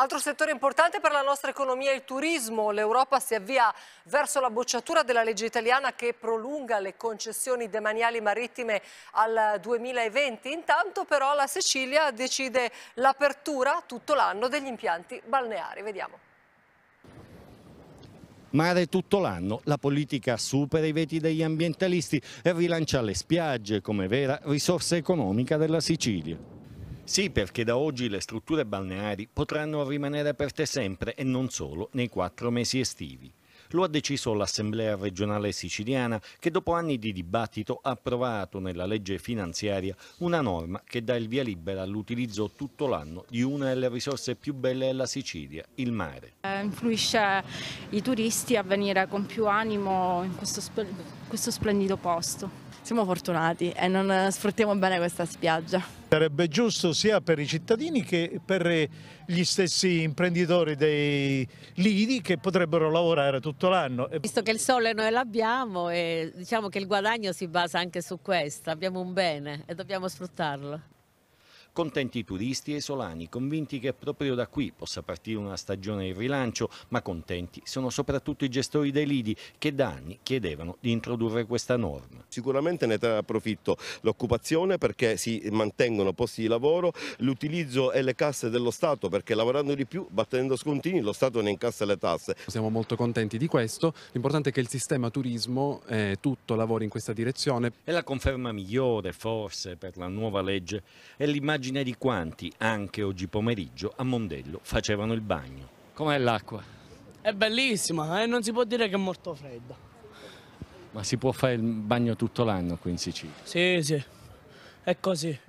Altro settore importante per la nostra economia è il turismo. L'Europa si avvia verso la bocciatura della legge italiana che prolunga le concessioni demaniali marittime al 2020. Intanto però la Sicilia decide l'apertura tutto l'anno degli impianti balneari. Vediamo. Mare tutto l'anno, la politica supera i veti degli ambientalisti e rilancia le spiagge come vera risorsa economica della Sicilia. Sì, perché da oggi le strutture balneari potranno rimanere aperte sempre e non solo nei quattro mesi estivi. Lo ha deciso l'Assemblea regionale siciliana che dopo anni di dibattito ha approvato nella legge finanziaria una norma che dà il via libera all'utilizzo tutto l'anno di una delle risorse più belle della Sicilia, il mare. Eh, influisce i turisti a venire con più animo in questo, questo splendido posto siamo fortunati e non eh, sfruttiamo bene questa spiaggia. Sarebbe giusto sia per i cittadini che per eh, gli stessi imprenditori dei lidi che potrebbero lavorare tutto l'anno. Visto che il sole noi l'abbiamo e diciamo che il guadagno si basa anche su questo, abbiamo un bene e dobbiamo sfruttarlo. Contenti i turisti e i solani, convinti che proprio da qui possa partire una stagione di rilancio, ma contenti sono soprattutto i gestori dei lidi che da anni chiedevano di introdurre questa norma. Sicuramente ne trae approfitto l'occupazione perché si mantengono posti di lavoro, l'utilizzo e le casse dello Stato perché lavorando di più, battendo scontini, lo Stato ne incassa le tasse. Siamo molto contenti di questo, l'importante è che il sistema turismo eh, tutto lavori in questa direzione. È la conferma migliore forse per la nuova legge è l'immagine l'immagine di quanti, anche oggi pomeriggio, a Mondello facevano il bagno. Com'è l'acqua? È bellissima e eh? non si può dire che è molto fredda. Ma si può fare il bagno tutto l'anno qui in Sicilia? Sì, sì, è così.